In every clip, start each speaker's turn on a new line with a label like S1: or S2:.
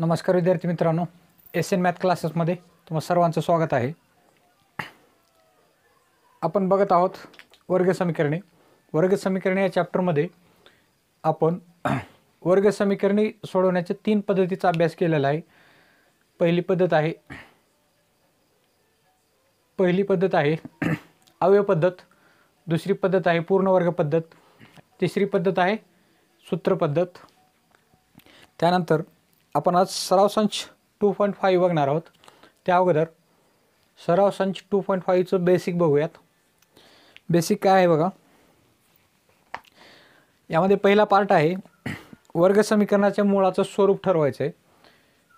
S1: नमस्कार विद्यार्थी मित्रांनो एस एन मॅथ क्लासेसमध्ये तुम्हा सर्वांचं स्वागत आहे आपण बघत आहोत वर्ग समीकरणे वर्ग समीकरणे या चॅप्टरमध्ये आपण वर्ग समीकरणे सोडवण्याच्या तीन पद्धतीचा अभ्यास केलेला आहे पहिली पद्धत आहे पहिली पद्धत आहे अवयव पद्धत दुसरी पद्धत आहे पूर्ण वर्ग पद्धत तिसरी पद्धत आहे सूत्र पद्धत त्यानंतर आपण आज सराव संच टू पॉईंट फाईव्ह बघणार आहोत त्या अगोदर सराव संच टू पॉईंट फाईव्हचं बेसिक बघूयात बेसिक काय आहे बघा यामध्ये पहिला पार्ट आहे वर्ग समीकरणाच्या मुळाचं स्वरूप ठरवायचं आहे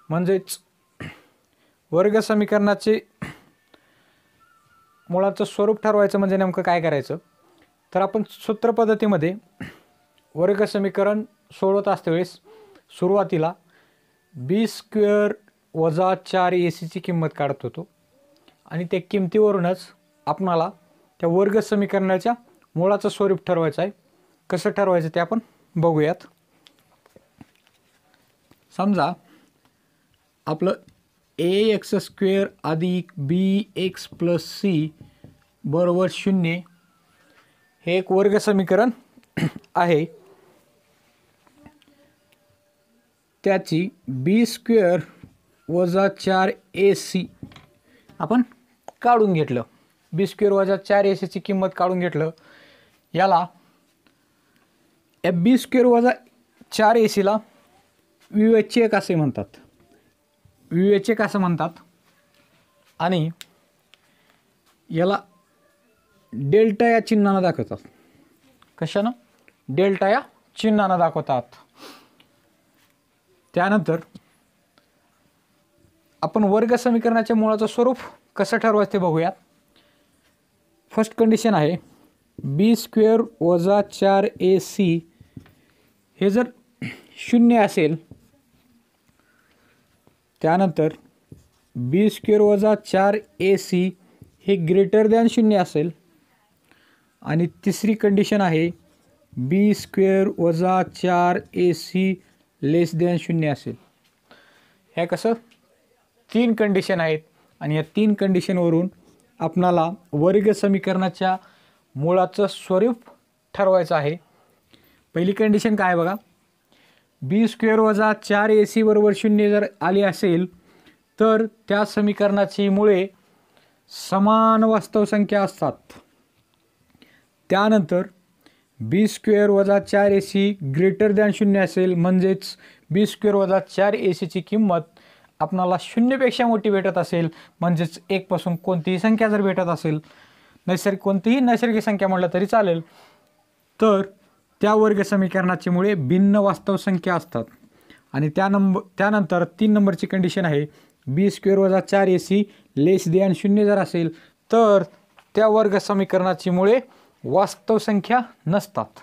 S1: म्हणजेच वर्ग समीकरणाचे मुळाचं स्वरूप ठरवायचं म्हणजे नेमकं काय करायचं तर आपण सूत्रपद्धतीमध्ये वर्ग समीकरण सोडवत असतेवेळेस सुरुवातीला बी स्क्वेअर वजा चार ए सीची किंमत काढत होतो आणि त्या किमतीवरूनच आपणाला त्या वर्ग समीकरणाच्या मुळाचं स्वरूप ठरवायचं आहे कसं ठरवायचं ते आपण बघूयात समजा आपलं ए एक्स स्क्वेअर अधिक बी एक्स प्लस सी बरोबर शून्य हे एक वर्ग समीकरण आहे त्याची बी स्क्वेअर वजा चार ए सी आपण काढून घेतलं बी स्क्वेअर वजा चार ए सीची किंमत काढून घेतलं याला या बी स्क्वेअर वजा चार ए सीला विवेच एक असे म्हणतात विवेचे एक असं म्हणतात आणि याला डेल्टा या चिन्हानं दाखवतात कशानं डेल्टा या चिन्हानं दाखवतात त्यानंतर आपण वर्ग समीकरणाच्या मुळाचं स्वरूप कसं ठरवायचं ते बघूया फर्स्ट कंडिशन आहे बी स्क्वेअर वजा चार ए सी हे जर शून्य असेल त्यानंतर बी स्क्वेअर वजा चार ए सी हे ग्रेटर दॅन शून्य असेल आणि तिसरी कंडिशन आहे बी स्क्वेअर वजा चार ए सी लेस देन शून्य असेल हे कसं तीन कंडिशन आहेत आणि या तीन कंडिशनवरून आपणाला वर्ग समीकरणाच्या मुळाचं स्वरूप ठरवायचं आहे पहिली कंडिशन काय बघा बी स्क्वेअर वजा चार ए सी बरोबर शून्य जर आली असेल तर त्या समीकरणाची मुळे समान वास्तव संख्या असतात त्यानंतर बी स्क्वेअर वजा चार ए सी ग्रेटर दॅन शून्य असेल म्हणजेच बी स्क्वेअर वजा चार ए सीची किंमत आपणाला शून्यपेक्षा मोठी भेटत असेल म्हणजेच एकपासून कोणतीही संख्या जर भेटत असेल नैसर्गिक कोणतीही नैसर्गिक संख्या म्हटलं तरी चालेल तर त्या वर्ग समीकरणाचे मुळे भिन्न वास्तव संख्या असतात आणि त्या नंबर त्यानंतर तीन नंबरची कंडिशन आहे बी स्क्वेअर वजा चार ए सी लेस दॅन शून्य जर असेल तर त्या वर्ग समीकरणाची मुळे वास्तव संख्या नसतात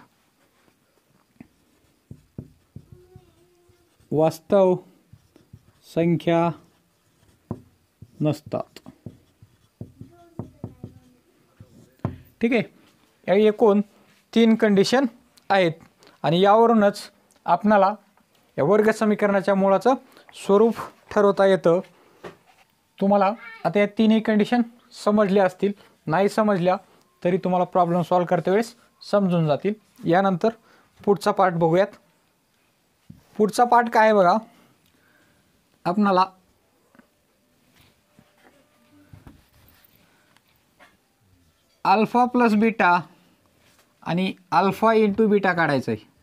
S1: वास्तव संख्या नसतात ठीक आहे या एकूण तीन कंडिशन आहेत आणि यावरूनच आपणाला या वर्ग समीकरणाच्या मुळाचं स्वरूप ठरवता येतं तुम्हाला आता या तीनही कंडिशन समजल्या असतील नाही समजल्या तरी तुम्हाला प्रॉब्लेम सॉल्व करते वेळेस समजून जातील यानंतर पुढचा पार्ट बघूयात पुढचा पार्ट काय आहे बघा आपणाला अल्फा प्लस बीटा आणि अल्फा इंटू बीटा काढायचं आहे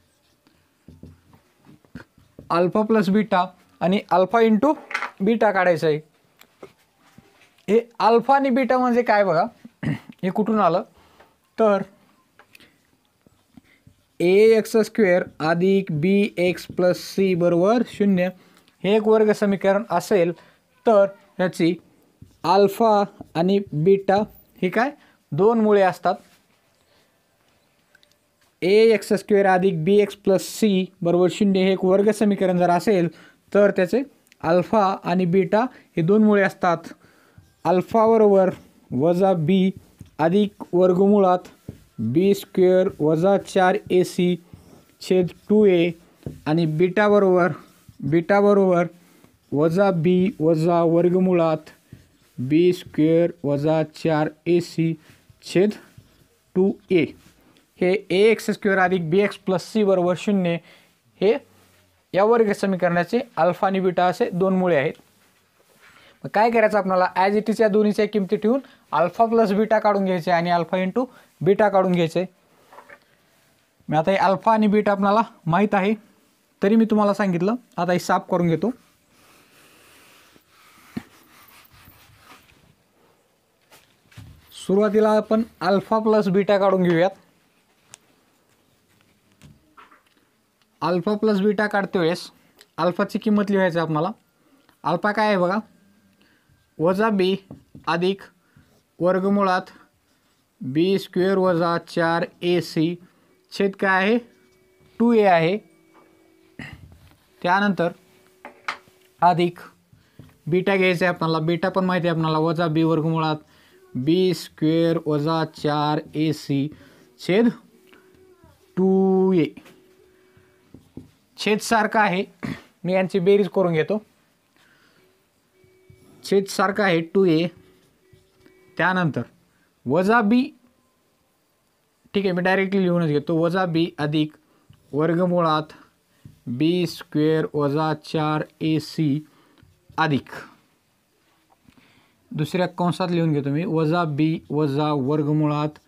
S1: अल्फा प्लस बीटा आणि अल्फा इंटू बीटा काढायचं आहे हे अल्फा आणि बीटा म्हणजे काय बघा हे कुठून आलं तर ए एक्स स्क्वेअर अधिक बी एक्स प्लस सी बरोबर शून्य हे एक वर्ग समीकरण असेल तर ह्याची अल्फा आणि बीटा ही काय दोन मुळे असतात ए एक्स स्क्वेअर अधिक बी एक्स प्लस सी बरोबर शून्य हे एक वर्ग समीकरण जर असेल तर त्याचे अल्फा आणि बीटा हे दोन मुळे असतात अल्फा बरोबर वजा बी अधिक वर्गमुळात बी स्क्वेअर वजा चार ए सी छेद टू ए आणि बीटाबरोबर बीटाबरोबर वजा बी वजा वर्गमुळात बी स्क्वेअर वजा चार ए सी छेद टू ए हे ए एक्स स्क्वेअर अधिक बी एक्स प्लस सी बरोबर शून्य हे या वर्ग समीकरणाचे अल्फा आणि बीटा असे दोन मुळे आहेत मग काय करायचं आपल्याला ॲज इट या दोन्हीच्या किमती ठेवून अल्फा प्लस बीटा काढून घ्यायचे आणि अल्फा इंटू बीटा काढून घ्यायचे मी आता हे अल्फा आणि बीटा आपल्याला माहीत आहे तरी मी तुम्हाला सांगितलं आता हे साफ करून घेतो सुरुवातीला आपण अल्फा प्लस बीटा काढून घेऊयात अल्फा प्लस बीटा काढते वेळेस अल्फाची किंमत लिहायची आपल्याला अल्फा काय आहे बघा वजा बी अधिक वर्गमुळात बी स्क्वेअर वजा चार ए सी छेद काय आहे टू ए आहे त्यानंतर अधिक बीटा घ्यायचं आहे आपणाला बीटा पण माहिती आहे आपणाला वजा बी वर्गमुळात बी स्क्वेअर वजा चार ए सी छेद टू ए छेद सारखा आहे मी यांची बेरीज करून घेतो सारखा आहे टू ए त्यानंतर वजा बी ठीक आहे मी डायरेक्टली लिहूनच घेतो वजा बी अधिक वर्गमुळात बी स्क्वेअर वजा चार ए सी अधिक दुसऱ्या कंसात लिहून घेतो मी वजा बी वजा वर्गमुळात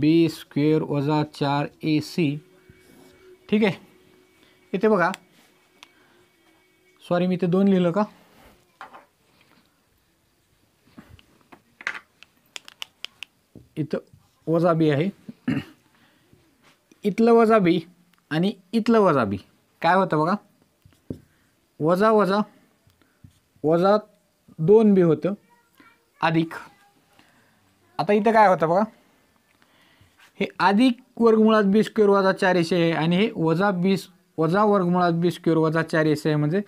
S1: बी स्क्वेअर वजा चार ए सी ठीक आहे इथे बघा सॉरी मी इथे दोन लिहिलं का इथं वजा बी आहे इथलं वजा बी आणि इथलं वजा बी काय होतं बघा वजा वजा वजा दोन बी होतं अधिक आता इथं काय होतं बघा हे अधिक वर्गमुळात बी स्क्वेअर वजा चार एस आहे आणि हे वजा बीस वजा वर्गमुळात बी स्क्वेअर वजा चार एस आहे म्हणजे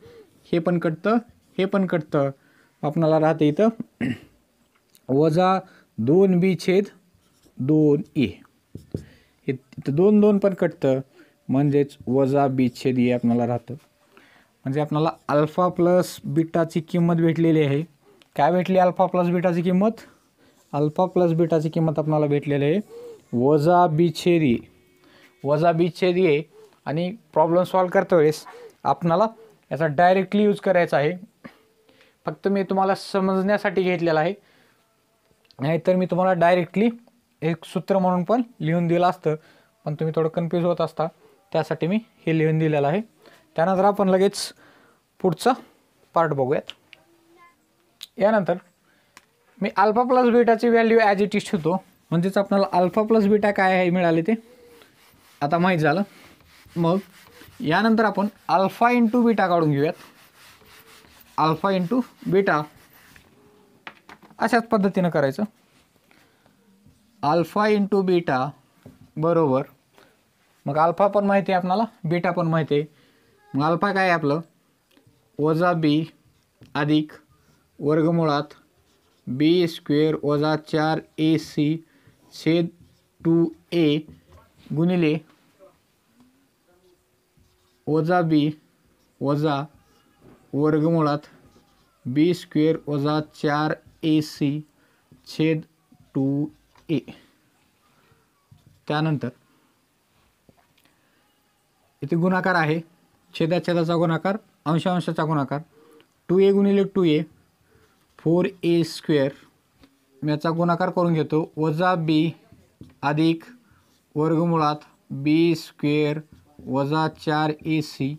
S1: हे पण कटतं हे पण कटतं आपणाला राहते इथं वजा दोन बी छेद दोन ए हे इथं दोन दोन पण कटतं म्हणजेच वजा छेद ए आपणाला राहतं म्हणजे आपणाला अल्फा प्लस बिटाची किंमत भेटलेली आहे काय भेटली अल्फा प्लस बिटाची किंमत अल्फा प्लस बिटाची किंमत आपल्याला भेटलेली आहे वजा छेद ए वजा बिच्छेद ए आणि प्रॉब्लेम सॉल्व करता वेळेस आपणाला याचा डायरेक्टली यूज करायचा आहे फक्त मी तुम्हाला समजण्यासाठी घेतलेला आहे नाहीतर मी तुम्हाला डायरेक्टली एक सूत्र म्हणून पण लिहून दिलं असतं पण तुम्ही थोडं कन्फ्यूज होत असता त्यासाठी मी हे लिहून दिलेलं आहे त्यानंतर आपण लगेच पुढचा पार्ट बघूयात यानंतर मी अल्फा प्लस बीटाची व्हॅल्यू ॲज इट इज ठेवतो म्हणजेच आपल्याला अल्फा प्लस बीटा काय आहे मिळाले ते आता माहीत झालं मग यानंतर आपण अल्फा इंटू बीटा काढून घेऊयात अल्फा इंटू बीटा अशाच पद्धतीनं करायचं अल्फा इंटू बीटा बरोबर मग अल्फा पण माहिती आहे आपणाला बीटा पण माहिती आहे मग अल्फा काय आपलं वजा बी अधिक वर्गमुळात बी स्क्वेअर वजा चार ए सी छेद टू ए गुणिले वजा बी वजा वर्गमुळात बी स्क्वेअर वजा चार ए सी छेद टू ए त्यानंतर इथे गुणाकार आहे छेदाच्छेदाचा गुणाकार अंशांशाचा गुणाकार टू ए गुणिले two A four A square याचा गुणाकार करून घेतो वजा बी अधिक वर्गमुळात बी स्क्वेअर वजा चार ए सी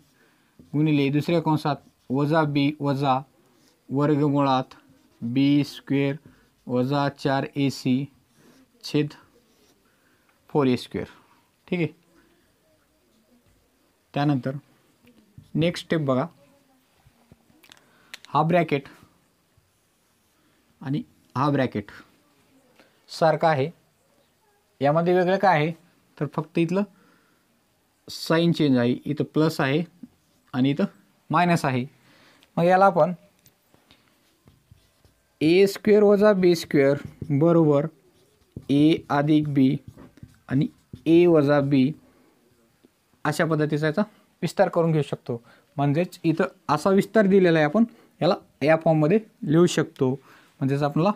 S1: गुणिले दुसऱ्या कंसात वजा बी वजा वर्गमुळात बी स्क्वेअर वजा चार ए सी छेद फोर ए स्क्वेअर ठीक आहे त्यानंतर नेक्स्ट स्टेप बघा हा ब्रॅकेट आणि हा ब्रॅकेट सारखा आहे यामध्ये वेगळं काय आहे तर फक्त इथलं साईन चेंज आहे इथं प्लस आहे आणि इथं मायनस आहे मग याला आपण ए स्क्वेअर वजा बी स्क्वेअर बरोबर ए अधिक बी आणि ए वजा बी अशा पद्धतीचा याचा विस्तार करून घेऊ शकतो म्हणजेच इथं असा विस्तार दिलेला आहे आपण याला या फॉर्ममध्ये लिहू शकतो म्हणजेच आपल्याला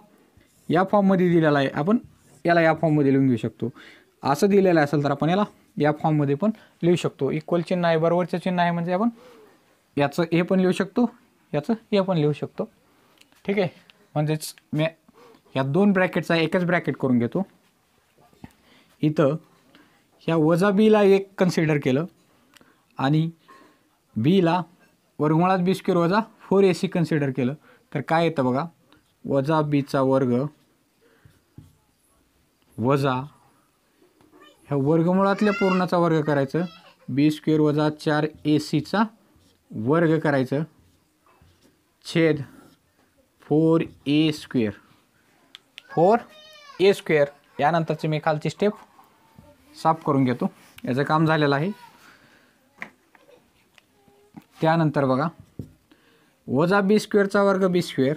S1: या फॉर्ममध्ये दिलेला आहे आपण याला या फॉर्ममध्ये लिहून घेऊ शकतो असं दिलेलं असेल तर आपण याला या फॉर्ममध्ये पण लिहू शकतो इक्वल चिन्ह आहे बरोबरचं चिन्ह आहे म्हणजे आपण याचं हे पण लिहू शकतो याचं हे पण लिहू शकतो ठीक आहे म्हणजेच मी ह्या दोन ब्रॅकेटचा एकच ब्रॅकेट करून घेतो इथं ह्या वजा बीला एक कन्सिडर केलं आणि बीला वर्गमुळात बी स्क्वेअर वजा फोर ए सी कन्सिडर केलं तर काय येतं बघा वजा बीचा वर्ग वजा ह्या वर्गमुळातल्या पूर्णाचा वर्ग करायचं बी स्क्वेअर वजा चार ए सीचा वर्ग करायचं छेद four A square four A square यानंतरची मी खालची स्टेप साफ करून घेतो याचं काम झालेलं आहे त्यानंतर बघा वजा बी स्क्वेअरचा वर्ग बी स्क्वेअर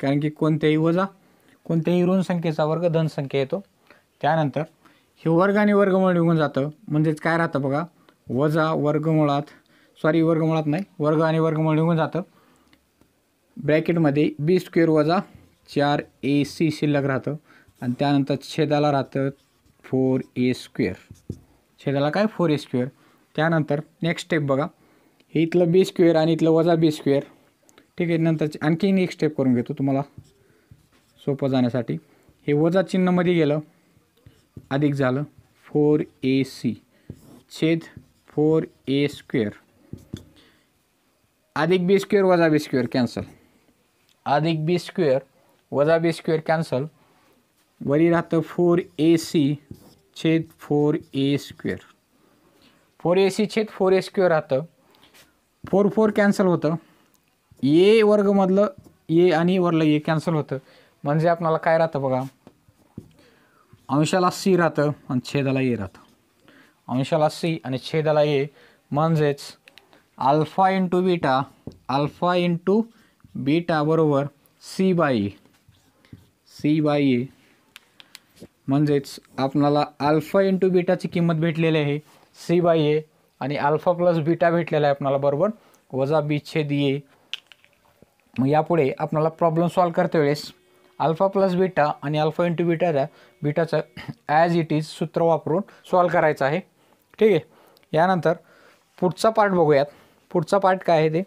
S1: कारण की कोणत्याही वजा कोणत्याही ऋण संख्येचा वर्ग धनसंख्या येतो त्यानंतर हे वर्ग आणि वर्गमुळे निघून जातं म्हणजेच काय राहतं बघा वजा वर्गमुळात सॉरी वर्गमुळात नाही वर्ग आणि वर्गमुळे निघून जातं ब्रॅकेटमध्ये बी स्क्वेअर वजा चार ए सी शिल्लक राहतं आणि त्यानंतर छेदाला राहतं फोर ए स्क्वेअर छेदाला काय फोर ए स्क्वेअर त्यानंतर नेक्स्ट स्टेप बघा हे इथलं बी स्क्वेअर आणि इथलं वजा बी स्क्वेअर ठीक आहे नंतर आणखीन एक स्टेप करून घेतो तुम्हाला सोपं जाण्यासाठी हे वजा चिन्हमध्ये गेलं अधिक झालं फोर ए सी छेद फोर ए स्क्वेअर अधिक बी स्क्वेअर वजा बी स्क्वेअर कॅन्सल अधिक बी स्क्वेअर वजा बी स्क्वेअर कॅन्सल वरी राहतं फोर ए सी छेद four A square four A C छेद फोर ए स्क्वेअर राहतं फोर फोर कॅन्सल होतं ए वर्गमधलं ए आणि वरलं ए कॅन्सल होतं म्हणजे आपल्याला काय राहतं बघा अंशाला सी राहतं आणि छेदाला ए राहतं अंशाला सी आणि छेदाला ए म्हणजेच alpha into beta alpha into beta बरोबर C by A C by A म्हणजेच आपणाला अल्फा इंटू बीटाची किंमत भेटलेली आहे सी बाय ए आणि अल्फा प्लस बीटा भेटलेला आहे आपणाला बरोबर वजा बी छेद ए मग यापुढे आपणाला प्रॉब्लेम सॉल्व करते वेळेस अल्फा प्लस बीटा आणि अल्फा इंटू बीटाच्या बीटाचं ॲज इट इज सूत्र वापरून सॉल्व करायचं आहे ठीक आहे यानंतर पुढचा पार्ट बघूयात पुढचा पार्ट काय आहे ते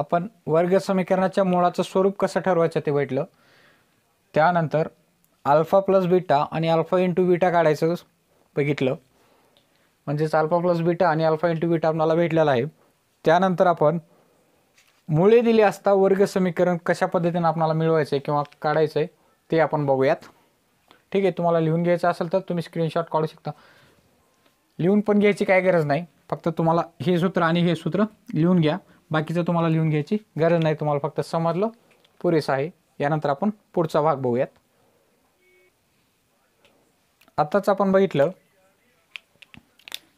S1: आपण वर्ग समीकरणाच्या मुळाचं स्वरूप कसं ठरवायचं ते भेटलं त्यानंतर अल्फा प्लस बीटा आणि अल्फा इंटू बीटा काढायचं बघितलं म्हणजेच अल्फा प्लस बीटा आणि अल्फा इंटू बीटा आपल्याला भेटलेला आहे त्यानंतर आपण मुळे दिली असता वर्ग समीकरण कशा पद्धतीनं आपल्याला मिळवायचं आहे किंवा काढायचं आहे ते आपण बघूयात ठीक आहे तुम्हाला लिहून घ्यायचं असेल तर तुम्ही स्क्रीनशॉट काढू शकता लिहून पण घ्यायची काय गरज नाही फक्त तुम्हाला हे सूत्र आणि हे सूत्र लिहून घ्या बाकीचं तुम्हाला लिहून घ्यायची गरज नाही तुम्हाला फक्त समजलं पुरेसं आहे यानंतर आपण पुढचा भाग बघूयात आत्ताच आपण बघितलं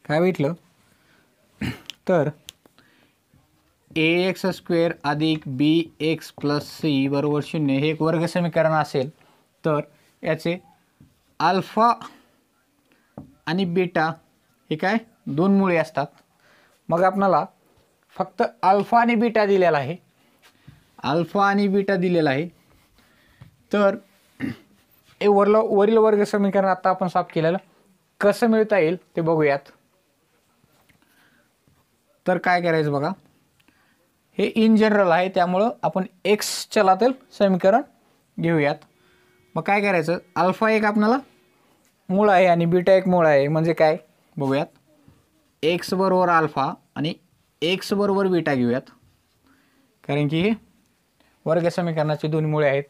S1: काय बघितलं तर ए एक्स स्क्वेअर अधिक बी एक्स प्लस सी बरोबर शून्य हे एक वर्ग समीकरण असेल तर याचे अल्फा आणि बीटा हे काय दोन मुळे असतात मग आपणाला फक्त अल्फा आणि बीटा दिलेला आहे अल्फा आणि बीटा दिलेला आहे तर हे वरला वरील वर्ग समीकरण आता आपण साफ केलेलं कसं मिळता येईल ते बघूयात तर काय करायचं बघा हे इन जनरल आहे त्यामुळं आपण एक्स चलातील समीकरण घेऊयात मग काय करायचं अल्फा एक आपणाला मूळ आहे आणि बीटा एक मूळ आहे म्हणजे काय बघूयात एक्स बरोबर अल्फा आणि एक्स बरोबर विटा घेऊयात कारण की हे वर्ग समीकरणाचे दोन मुळे आहेत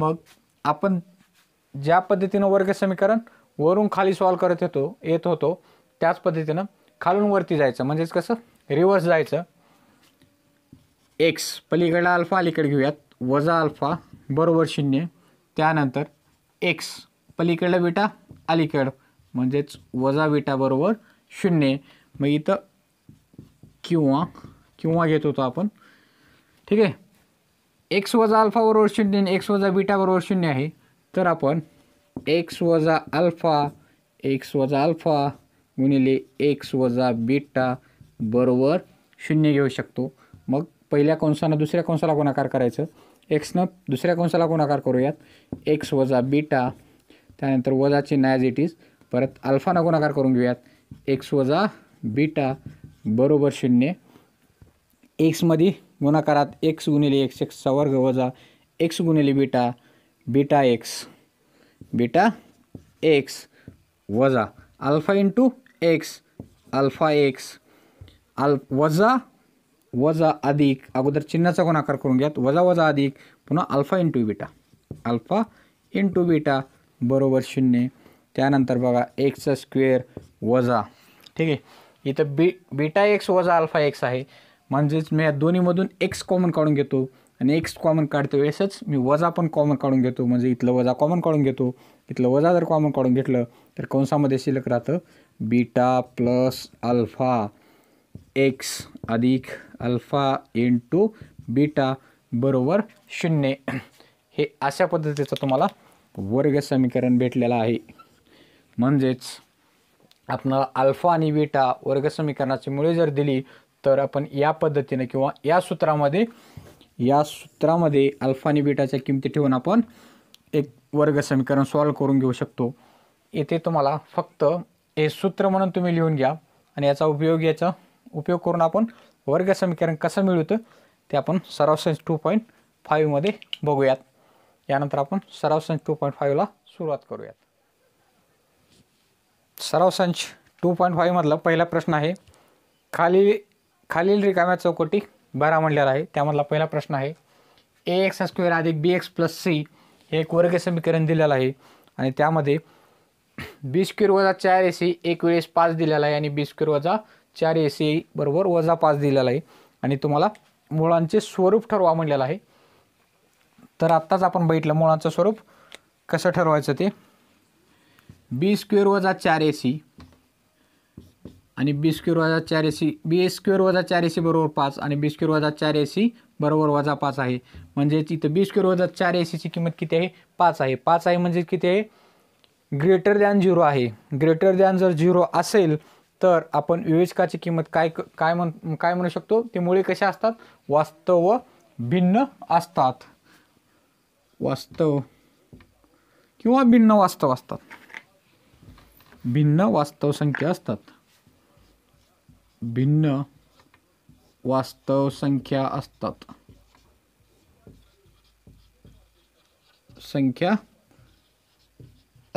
S1: मग आपण ज्या पद्धतीनं वर्ग समीकरण वरून खाली सॉल्व करत येतो येत होतो त्याच पद्धतीनं खालून वरती जायचं म्हणजेच कसं रिवर्स जायचं एक्स पलीकडे अल्फा अलीकडे घेऊयात वजा अल्फा बरोबर शून्य त्यानंतर एक्स पलीकडला विटा अलीकड म्हणजेच वजा विटा बरोबर शून्य मग इथं किंवा किंवा घेत होतो आपण ठीक आहे एक्स वजा अल्फा बरोबर शून्य आणि एक्स वजा बीटा बरोबर शून्य आहे तर आपण एक्स वजा अल्फा एक्स वजा अल्फा गुणिले एक्स वजा बीटा बरोबर शून्य घेऊ शकतो मग पहिल्या कंसानं दुसऱ्या कंसाला गुणाकार करायचं एक्सनं दुसऱ्या कंसाला गुणाकार करूयात एक्स वजा बीटा त्यानंतर वजाची नॅज इट इज परत अल्फानं गुणाकार करून घेऊयात एक्स वजा बीटा बरोबर शून्य एक्समध्ये गुणाकारात एक्स गुणिले एक्स एक्सचा वर्ग वजा एक्स गुणिले beta beta X beta X वजा alpha into X alpha X अल वजा वजा अधिक अगोदर चिन्हाचा गुणाकार करून घ्यात वजा वजा अधिक पुन्हा alpha into beta alpha into beta बरोबर शून्य त्यानंतर बघा एक्सचा स्क्वेअर वजा ठीक आहे इथं बी बीटा एक्स वजा अल्फा एक्स आहे म्हणजेच मी या दोन्हीमधून एक्स कॉमन काढून घेतो आणि एक्स कॉमन काढते वेळेसच मी वजा पण कॉमन काढून घेतो म्हणजे इथलं वजा कॉमन काढून घेतो इथलं वजा जर कॉमन काढून घेतलं तर कंसामध्ये शिल्लक राहतं बीटा प्लस अल्फा एक्स अधिक अल्फा टू बीटा बरोबर शून्य हे अशा पद्धतीचं तुम्हाला वर्ग समीकरण भेटलेलं आहे म्हणजेच आपण अल्फा आणि वर्ग वर्गसमीकरणाची मुळे जर दिली तर आपण या पद्धतीने किंवा या सूत्रामध्ये या सूत्रामध्ये अल्फा आणि बीटाच्या किमती ठेवून आपण एक वर्गसमीकरण सॉल्व करून घेऊ शकतो येथे तुम्हाला फक्त हे सूत्र म्हणून तुम्ही लिहून घ्या आणि याचा उपयोग याचा उपयोग करून आपण वर्गसमीकरण कसं मिळवतं ते आपण सरावसंच टू पॉईंट फाईव्हमध्ये बघूयात यानंतर आपण सरावसंच टू पॉईंट फाईव्हला सुरुवात करूयात सराव संच टू पॉईंट फाईव्हमधला पहिला प्रश्न आहे खालील खालील रिकाम्या चौकटी बारा म्हणलेला आहे त्यामधला पहिला प्रश्न आहे ए एक्स स्क्वेअर अधिक बी एक्स प्लस सी हे एक वर्ग समीकरण दिलेलं आहे आणि त्यामध्ये बी स्क्वेअर वजा चार ए सी एक वेळेस पाच दिलेला आहे आणि बी स्क्वेअर वजा चार ए सी बरोबर वजा पाच दिलेला आहे आणि तुम्हाला मुळांचे स्वरूप ठरवा म्हणलेलं आहे तर आत्ताच आपण बघितलं मुळांचं स्वरूप कसं ठरवायचं ते बी स्क्वेअर वजा चार ए सी आणि बी स्क्वेअर वजा चार A C B A square वजा चार ए सी बरोबर पाच आणि बी स्क्वेअर वजा चार ए सी बरोबर वजा पाच आहे म्हणजे इथं बी स्क्वेअर वजा चार ए सीची किंमत किती आहे पाच आहे पाच आहे म्हणजे किती आहे ग्रेटर दॅन झिरो आहे ग्रेटर दॅन जर झिरो असेल तर आपण विवेचकाची किंमत काय काय म्हण काय म्हणू शकतो ते मुळे कशा असतात वास्तव भिन्न असतात वास्तव किंवा भिन्न वास्तव असतात भिन्न वास्तव संख्या असतात भिन्न वास्तव संख्या असतात संख्या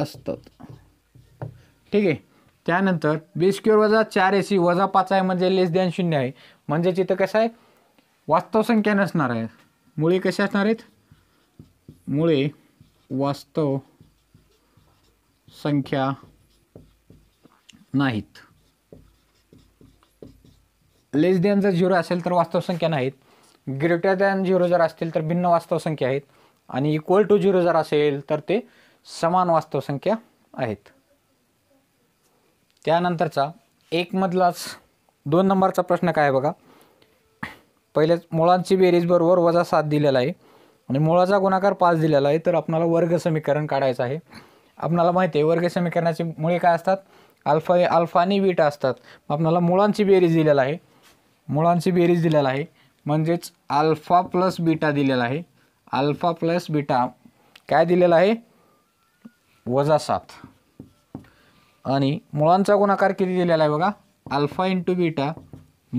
S1: असतात ठीक आहे त्यानंतर बेस क्युअर वजा चार सी वजा पाच आहे म्हणजे लेस दॅन शून्य आहे म्हणजे इथं कसं आहे वास्तव संख्या नसणार आहे मुळे कसे असणार आहेत मुळे वास्तव संख्या नाहीत लेस दॅन जर झिरो असेल तर वास्तव संख्या नाहीत ग्रेटर दॅन झिरो जर असतील तर भिन्न वास्तव संख्या आहेत आणि इक्वल टू झिरो जर असेल तर ते समान वास्तव संख्या आहेत त्यानंतरचा एकमधलाच दोन नंबरचा प्रश्न काय आहे बघा पहिल्याच मुळांची बेरीज बरोबर वजा सात दिलेला आहे आणि मुळाचा गुणाकार पाच दिलेला आहे तर आपणाला वर्ग समीकरण काढायचं आहे आपणाला माहिती आहे वर्ग समीकरणाचे मुळे काय असतात अल्फा अल्फा आणि बीटा असतात आपल्याला मुळांची बेरीज दिलेला आहे मुळांची बेरीज दिलेला आहे म्हणजेच अल्फा प्लस बीटा दिलेला आहे अल्फा प्लस बीटा काय दिलेला आहे वजा सात आणि मुळांचा गुणाकार किती दिलेला आहे बघा अल्फा इंटू बीटा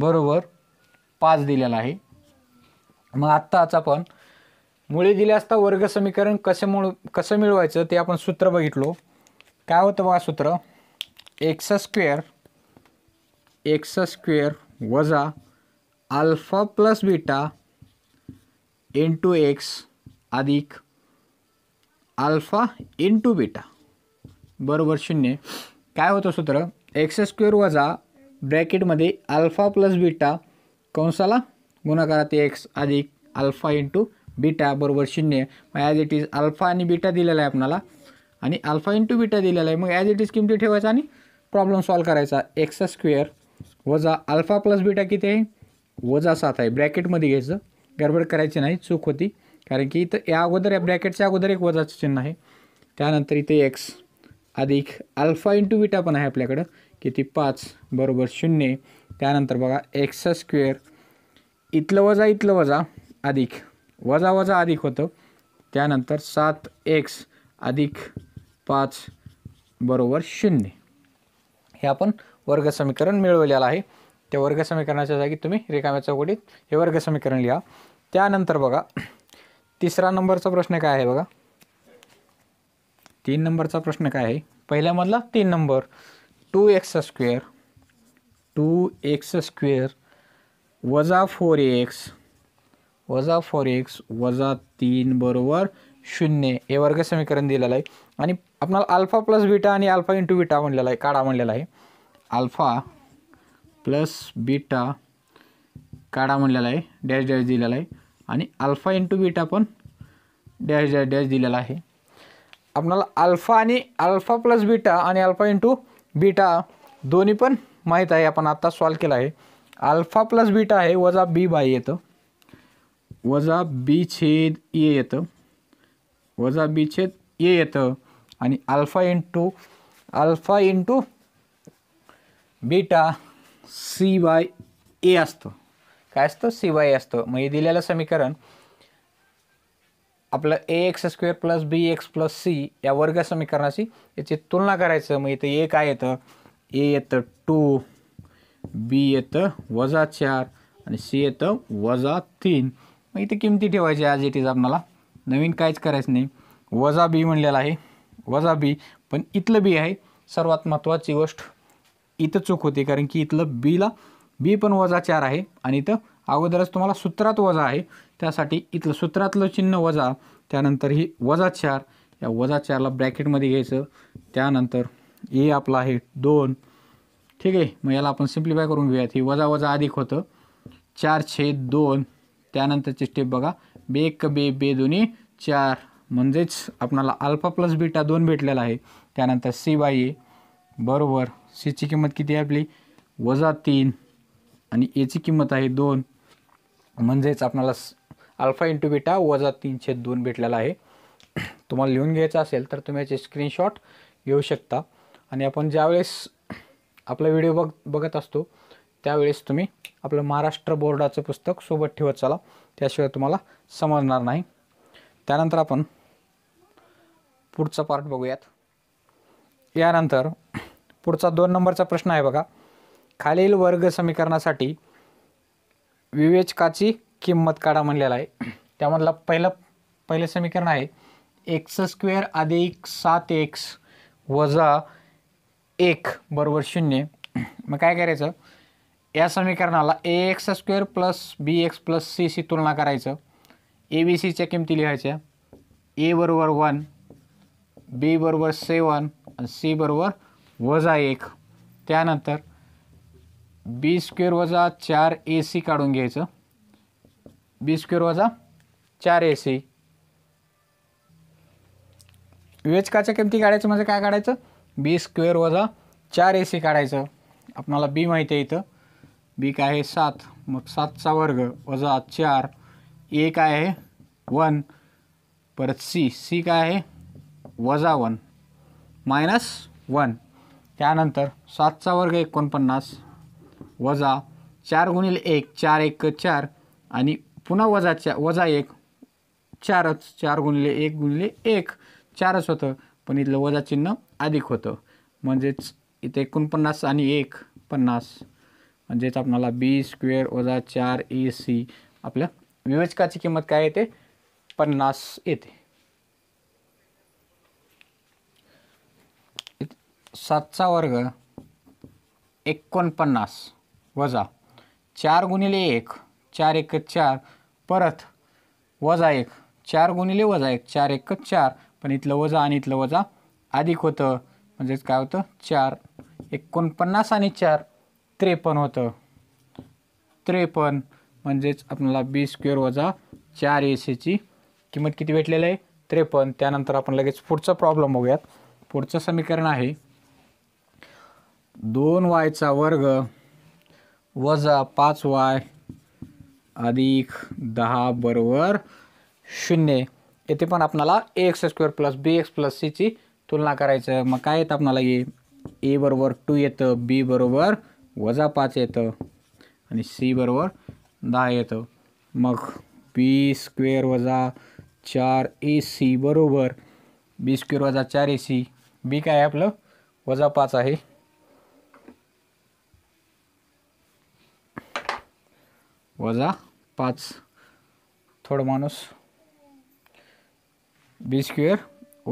S1: बरोबर पाच दिलेला आहे मग आत्ताच आपण मुळे दिले असता वर्ग समीकरण कसं मुळ कसं मिळवायचं ते आपण सूत्र बघितलो काय होतं बघा सूत्र एक्स स्क्वेअर एक्स स्क्वेअर वजा alpha plus beta into X अधिक अल्फा इंटू बीटा बरोबर शून्य काय होतं सूत्र एक्स स्क्वेअर वजा ब्रॅकेटमध्ये अल्फा प्लस बीटा कंसाला गुणाकारात एक्स अधिक अल्फा इंटू बीटा बरोबर शून्य मग ॲज इट इज अल्फा आणि बीटा दिलेला आहे आपणाला आणि अल्फा इंटू बीटा दिलेला आहे मग ॲज इट इज किमती ठेवायचं आणि प्रॉब्लेम सॉल्व करायचा एक्स स्क्वेअर वजा अल्फा प्लस बीटा किती आहे वजा सात आहे ब्रॅकेटमध्ये घ्यायचं गडबड करायची नाही चूक होती कारण की इथं या अगोदर या ब्रॅकेटच्या अगोदर एक वजाचं चिन्ह आहे त्यानंतर इथे एक्स अधिक अल्फा इंटू बीटा पण आहे आपल्याकडं किती पाच बरोबर शून्य त्यानंतर बघा एक्स स्क्वेअर इथलं वजा इथलं वजा अधिक वजा वजा अधिक होतं त्यानंतर सात एक्स अधिक पाच बरोबर शून्य हे आपण वर्गसमीकरण मिळवलेलं आहे त्या वर्गसमीकरणाच्या जागी तुम्ही रिकाम्या चौकटीत हे वर्गसमीकरण लिहा त्यानंतर बघा तिसरा नंबरचा प्रश्न काय आहे बघा तीन नंबरचा प्रश्न काय आहे पहिल्यामधला तीन number two X square two X square वजा फोर एक्स वजा फोर एक्स वजा तीन बरोबर शून्य हे वर्गसमीकरण दिलेलं आहे आणि आपणाला अल्फा प्लस बीटा आणि अल्फा इंटू बीटा म्हणलेला आहे काढा म्हणलेला आहे अल्फा प्लस बीटा काढा म्हणलेला आहे डॅश डॅश दिलेला आहे आणि अल्फा इंटू बीटा पण डॅश डॅश डॅश दिलेला आहे आपणाला अल्फा आणि अल्फा प्लस बीटा आणि अल्फा इंटू बीटा दोन्ही पण माहीत आहे आपण आत्ता सॉल्व केला आहे अल्फा प्लस बीटा आहे वजा बी बाय येतं वजा बी छेद ए येतं वजा बी छेद ए येतं आणि alpha into alpha into beta C by A असतं काय असतं सी वाय ए असतं मग हे दिलेलं समीकरण आपलं A X square plus B X plus C या वर्ग समीकरणाशी याची तुलना करायचं मग इथं ए काय येतं ए येतं टू बी येतं वजा चार आणि सी येतं वजा तीन मग इथे किमती ठेवायची आज इट इज आपणाला नवीन काहीच करायचं नाही वजा बी म्हणलेला आहे वजा बी पण इथलं बी आहे सर्वात महत्त्वाची गोष्ट इथं चूक होते कारण की इथलं बीला बी पण वजा चार आहे आणि इथं अगोदरच तुम्हाला सूत्रात वजा आहे त्यासाठी इथलं सूत्रातलं चिन्ह वजा त्यानंतर ही वजा चार या वजा चारला ब्रॅकेटमध्ये घ्यायचं त्यानंतर ए आपला आहे दोन ठीक आहे मग याला आपण सिम्प्लिफाय करून घेऊयात ही वजा वजा अधिक होतं चार छे दोन त्यानंतरची स्टेप बघा बे एक बे बे दोन्ही चार म्हणजेच आपणाला अल्फा प्लस बीटा दोन भेटलेला आहे त्यानंतर सी वाय ए बरोबर सीची किंमत किती आहे आपली वजा तीन आणि एची किंमत आहे दोन म्हणजेच आपणाला अल्फा इंटू बीटा वजा तीनशे दोन भेटलेला आहे तुम्हाला लिहून घ्यायचं असेल तर तुम्ही याचे स्क्रीनशॉट घेऊ शकता आणि आपण ज्यावेळेस आपला व्हिडिओ बघ बघत असतो त्यावेळेस तुम्ही आपलं महाराष्ट्र बोर्डाचं पुस्तक सोबत ठेवत चला त्याशिवाय तुम्हाला समजणार नाही त्यानंतर आपण पुढचा पार्ट बघूयात यानंतर पुढचा दोन नंबरचा प्रश्न आहे बघा खालील वर्ग समीकरणासाठी विवेचकाची किंमत काढा म्हणलेला आहे त्यामधला पहिलं पहिलं समीकरण आहे एक्स स्क्वेअर अधिक सात एक्स वजा एक बरोबर शून्य मग काय करायचं या समीकरणाला A X square plus B X plus C C तुलना करायचं ए बी सीच्या किमती लिहायच्या ए बरोबर वन बी बरोबर सेवन आणि सी बरोबर वजा एक त्यानंतर बी स्क्वेअर वजा चार ए सी काढून घ्यायचं बी स्क्वेअर वजा चार ए सी विवेचकाच्या किमती काढायचं म्हणजे काय काढायचं बी स्क्वेअर वजा चार ए सी काढायचं आपणाला बी माहिती आहे इथं बी काय आहे सात मग सातचा वर्ग वजा चार ए काय आहे वन परत सी सी काय आहे वजा वन मायनस वन त्यानंतर सातचा वर्ग एकोणपन्नास वजा चार गुणिले एक चार एक चार आणि पुन्हा वजा चार वजा एक चारच चार गुणिले एक गुणिले एक चारच होतं पण इथलं वजा चिन्ह अधिक होतं म्हणजेच इथे एकोणपन्नास आणि एक पन्नास म्हणजेच आपणाला बी स्क्वेअर वजा चार ए सी आपल्या विवेचकाची किंमत काय येते पन्नास येते सातचा वर्ग एकोणपन्नास वजा चार गुणिले एक चार एक चार परत वजा एक चार गुणिले वजा एक चार एक चार पण इथलं वजा आणि इथलं वजा अधिक होतं म्हणजेच काय होतं चार एकोणपन्नास आणि चार त्रेपन्न होतं त्रेपन्न म्हणजेच आपल्याला बी स्क्वेअर वजा चार ए सीची किंमत किती भेटलेलं आहे त्रेपन्न त्यानंतर आपण लगेच पुढचा प्रॉब्लेम बघूयात पुढचं समीकरण आहे दोन वायचा वर्ग वजा पाच वाय अधिक दहा बरोबर शून्य येथे पण आपणाला A X square plus B X plus सीची तुलना करायचं मग काय येतं आपणाला ए ए बरोबर टू येतं बी बरोबर वजा पाच येतं आणि सी बरोबर दहा येतं मग बी स्क्वेअर वजा चार ए सी बरोबर बी स्क्वेअर वजा चार ए सी बी काय आहे आपलं वजा पाच आहे वजा पाच थोडं माणूस बी स्क्वेअर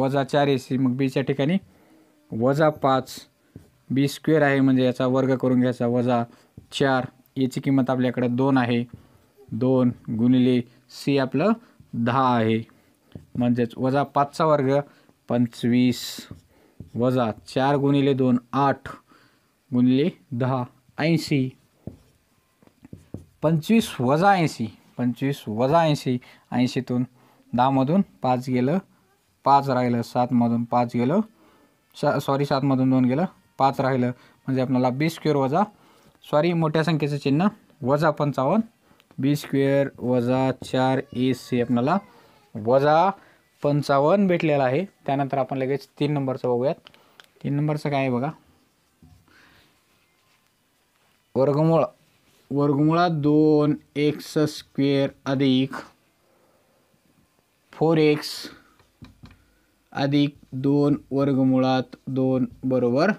S1: वजा चार ए सी मग बीच्या ठिकाणी वजा पाच बी स्क्वेअर आहे म्हणजे याचा वर्ग करून घ्यायचा वजा चार याची किंमत आपल्याकडे दोन आहे दोन गुणिले सी आपलं दहा आहे म्हणजेच वजा पाचचा वर्ग पंचवीस वजा चार गुणिले दोन आठ गुणिले दहा ऐंशी पंचवीस वजा ऐंशी पंचवीस वजा ऐंशी ऐंशीतून दहामधून पाच गेलं पाच राहिलं सातमधून पाच गेलं सा सॉरी सातमधून दोन गेलं पाच राहिलं म्हणजे आपल्याला बी स्क्वेअर वजा सॉरी मोठ्या संख्येचं चिन्ह वजा पंचावन्न बी स्क्वेअर वजा चार ए सी आपल्याला वजा पंचावन्न भेटलेला आहे त्यानंतर आपण लगेच तीन नंबरचं बघूयात तीन नंबरचं काय आहे बघा वर्गमूळ वर्गमुळात दोन एक्स स्क्वेअर अधिक फोर एक्स अधिक दोन वर्गमुळात दोन बरोबर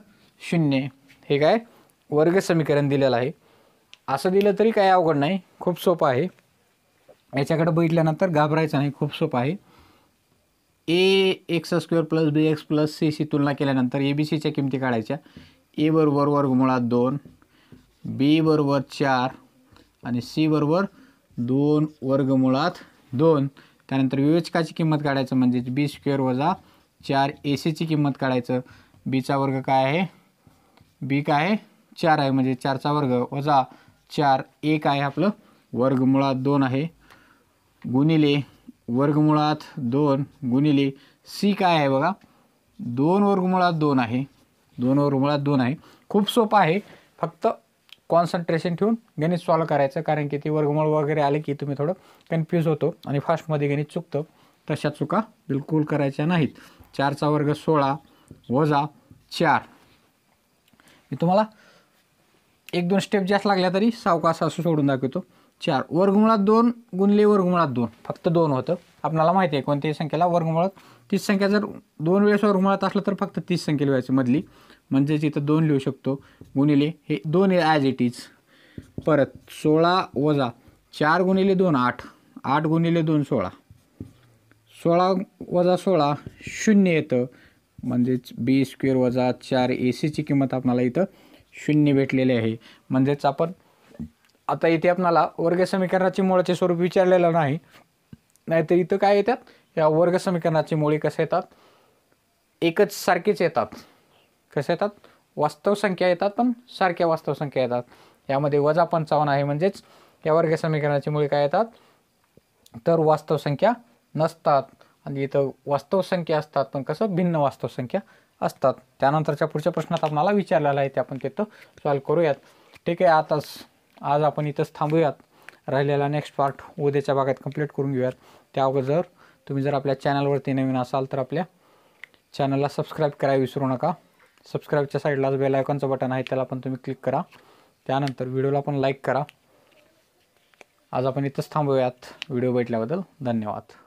S1: शून्य हे काय वर्ग समीकरण दिलेलं आहे असं दिलं तरी काय अवघड नाही खूप सोपं आहे याच्याकडे बघितल्यानंतर घाबरायचं नाही खूप सोपं आहे A X square plus B X plus सीशी तुलना केल्यानंतर ए बी सीच्या किमती काढायच्या ए बरोबर वर्गमुळात दोन बी बरोबर चार आणि सी बरोबर दोन वर्गमुळात दोन त्यानंतर विवेचकाची किंमत काढायचं म्हणजे बी स्क्वेअर वजा चार ए सीची किंमत काढायचं बीचा वर्ग काय आहे बी काय आहे चार आहे म्हणजे चारचा वर्ग वजा चार एक आहे आपलं वर्गमुळात दोन आहे गुणिले वर्गमुळात दोन गुणिले सी काय आहे बघा दोन वर्गमुळात दोन आहे दोन वर्गमुळात दोन आहे खूप सोपं आहे फक्त कॉन्सन्ट्रेशन ठेवून गणित सॉल्व करायचं कारण की ते वर्गमूळ वगैरे आले की तुम्ही थोडं कन्फ्यूज होतो आणि फास्टमध्ये गणित चुकतं तशा चुका बिलकुल करायच्या नाहीत चारचा वर्ग सोळा वजा चार मी तुम्हाला एक दोन स्टेप जास्त लागल्या तरी सावकाश असं सोडून दाखवतो चार वर्गमुळात दोन गुणले वर्गमुळात दोन फक्त दोन होतं आपल्याला माहिती आहे कोणत्याही संख्येला वर्गमुळात तीस संख्या जर दोन वेळेस वर्गमुळात असलं तर फक्त तीस संख्येला व्हायची मधली म्हणजेच इथं दोन लिहू शकतो गुणिले हे दोन ॲज इट इज परत सोळा वजा चार गुणिले दोन आठ आठ गुणिले दोन सोळा सोळा वजा सोळा शून्य येतं म्हणजेच बी स्क्वेअर वजा चार ए सीची किंमत आपणाला इथं शून्य भेटलेली आहे म्हणजेच आपण आता इथे आपणाला वर्गसमीकरणाचे मुळाचे स्वरूप विचारलेलं नाही नाहीतर इथं काय येतात या वर्गसमीकरणाचे मुळे कसे येतात एकच सारखेच येतात कसं येतात वास्तव संख्या येतात पण सारख्या वास्तव संख्या येतात यामध्ये वजा पंचावन्न आहे म्हणजेच या वर्ग समीकरणाची मुळे काय येतात तर वास्तव संख्या नसतात आणि इथं वास्तव संख्या असतात पण कसं भिन्न वास्तव संख्या असतात त्यानंतरच्या पुढच्या प्रश्नात आपल्याला विचारलेला आहे ते आपण तिथं सॉल्व करूयात ठीक आहे आताच आज आपण इथंच थांबूयात राहिलेला नेक्स्ट पार्ट उद्याच्या भागात कंप्लीट करून घेऊयात त्या अगोदर तुम्ही जर आपल्या चॅनलवरती नवीन असाल तर आपल्या चॅनलला सबस्क्राईब करायला विसरू नका सबस्क्राईबच्या साईडला बेल आयकॉनचं बटन आहे त्याला पण तुम्ही क्लिक करा त्यानंतर व्हिडिओला पण लाईक करा आज आपण इथंच थांबूयात व्हिडिओ भेटल्याबद्दल धन्यवाद